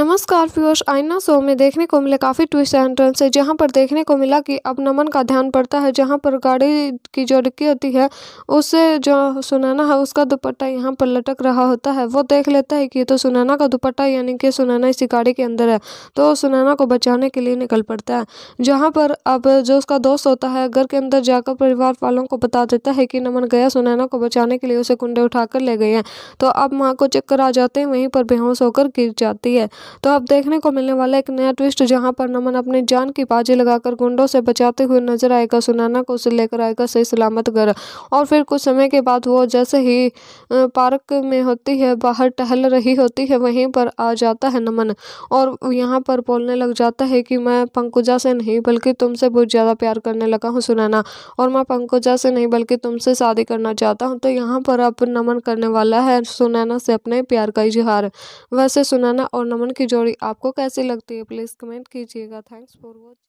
नमस्कार व्यूअर्स आईना शो में देखने को मिले काफ़ी ट्विस्ट एंड टर्न है जहाँ पर देखने को मिला कि अब नमन का ध्यान पड़ता है जहाँ पर गाड़ी की जो डिक्की होती है उससे जो सुनाना है उसका दुपट्टा यहाँ पर लटक रहा होता है वो देख लेता है कि तो सुनाना का दुपट्टा यानी कि सुनाना इसी गाड़ी के अंदर है तो सुनाना को बचाने के लिए निकल पड़ता है जहाँ पर अब जो उसका दोस्त होता है घर के अंदर जाकर परिवार वालों को बता देता है कि नमन गया सुनैना को बचाने के लिए उसे कुंडे उठाकर ले गए हैं तो अब माँ को चक्कर आ जाते हैं वहीं पर बेहोश होकर गिर जाती है तो अब देखने को मिलने वाला एक नया ट्विस्ट जहां पर नमन अपनी जान की बाजी लगाकर गुंडों से बचाते हुए नजर आएगा सुनाना को उसे लेकर आएगा सही सलामत घर और फिर कुछ समय के बाद वो जैसे ही पार्क में होती है बाहर टहल रही होती है वहीं पर आ जाता है नमन और यहाँ पर बोलने लग जाता है कि मैं पंकुजा से नहीं बल्कि तुमसे बहुत ज़्यादा प्यार करने लगा हूँ सुनाना और मैं पंकुजा से नहीं बल्कि तुमसे शादी करना चाहता हूँ तो यहाँ पर अब नमन करने वाला है सुनैना से अपने प्यार का इजहार वैसे सुनैना और नमन की जोड़ी आपको कैसी लगती है प्लीज़ कमेंट कीजिएगा थैंक्स फॉर वॉच